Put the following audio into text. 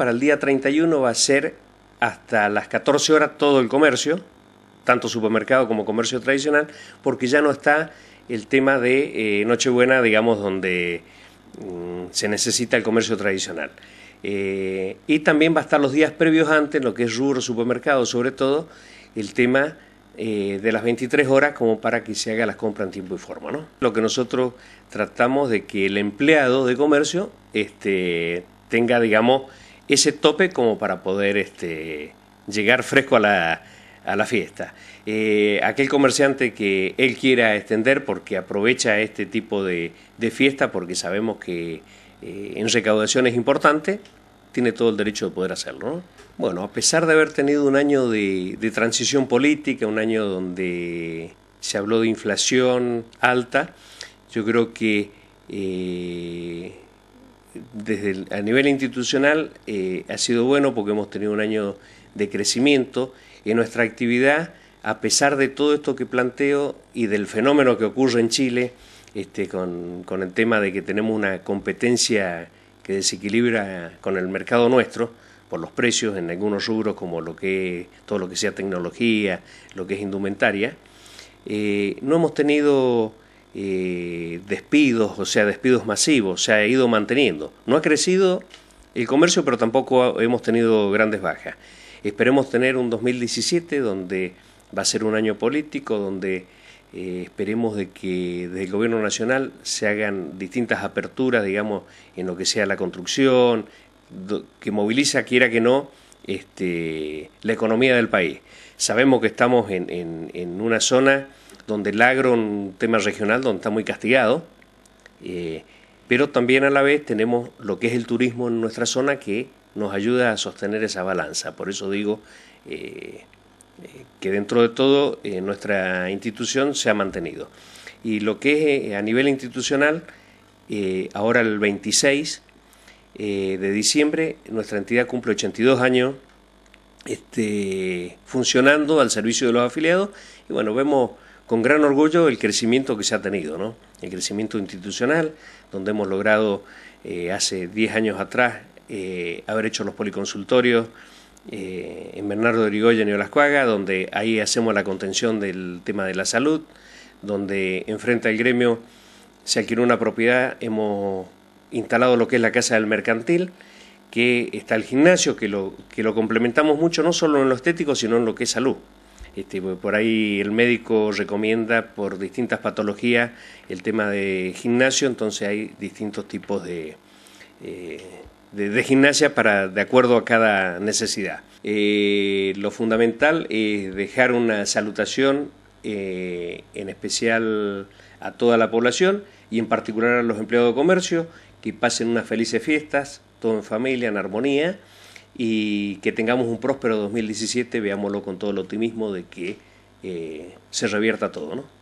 Para el día 31 va a ser hasta las 14 horas todo el comercio, tanto supermercado como comercio tradicional, porque ya no está el tema de eh, Nochebuena, digamos, donde mm, se necesita el comercio tradicional. Eh, y también va a estar los días previos antes, lo que es rubro, supermercado, sobre todo, el tema eh, de las 23 horas como para que se haga las compras en tiempo y forma. ¿no? Lo que nosotros tratamos de que el empleado de comercio este, tenga, digamos, ese tope como para poder este, llegar fresco a la, fiesta. Eh, aquel comerciante que él quiera extender porque aprovecha este tipo de, fiesta porque sabemos que eh, en recaudación es importante, tiene todo el derecho de poder hacerlo. Bueno, a pesar de haber tenido un año de, transición política, un año donde se habló de inflación alta, yo creo que eh, desde a nivel institucional eh, ha sido bueno porque hemos tenido un año de crecimiento en nuestra actividad, a pesar de todo esto que planteo y del fenómeno que ocurre en Chile, este, con, el tema de que tenemos una competencia que desequilibra con el mercado nuestro por los precios en algunos rubros como lo que todo lo que sea tecnología, lo que es indumentaria, eh, no hemos tenido eh, despidos, o sea, despidos masivos, se ha ido manteniendo. No ha crecido el comercio, pero tampoco hemos tenido grandes bajas. Esperemos tener un 2017 donde va a ser un año político, donde eh, esperemos de que desde el gobierno nacional se hagan distintas aperturas, digamos, en lo que sea la construcción, que moviliza, quiera que no, este, la economía del país. Sabemos que estamos en, en una zona donde el agro, un tema regional, donde está muy castigado, eh, pero también a la vez tenemos lo que es el turismo en nuestra zona que nos ayuda a sostener esa balanza. Por eso digo eh, eh, que dentro de todo nuestra institución se ha mantenido. Y lo que es a nivel institucional, ahora el 26 de diciembre, nuestra entidad cumple 82 años este, funcionando al servicio de los afiliados. Y bueno, vemos con gran orgullo el crecimiento que se ha tenido, ¿no? el crecimiento institucional, donde hemos logrado eh, hace 10 años atrás eh, haber hecho los policonsultorios eh, en Bernardo de Rigoya y Olascuaga, donde ahí hacemos la contención del tema de la salud, donde enfrente al gremio se adquirió una propiedad, hemos instalado lo que es la Casa del Mercantil, que está el gimnasio, que lo, que lo complementamos mucho no solo en lo estético, sino en lo que es salud. Este, por ahí el médico recomienda por distintas patologías el tema de gimnasio, entonces hay distintos tipos de, eh, de, gimnasia para, de acuerdo a cada necesidad. Eh, lo fundamental es dejar una salutación eh, en especial a toda la población y en particular a los empleados de comercio, que pasen unas felices fiestas, todo en familia, en armonía y que tengamos un próspero 2017, veámoslo con todo el optimismo de que eh, se revierta todo, ¿no?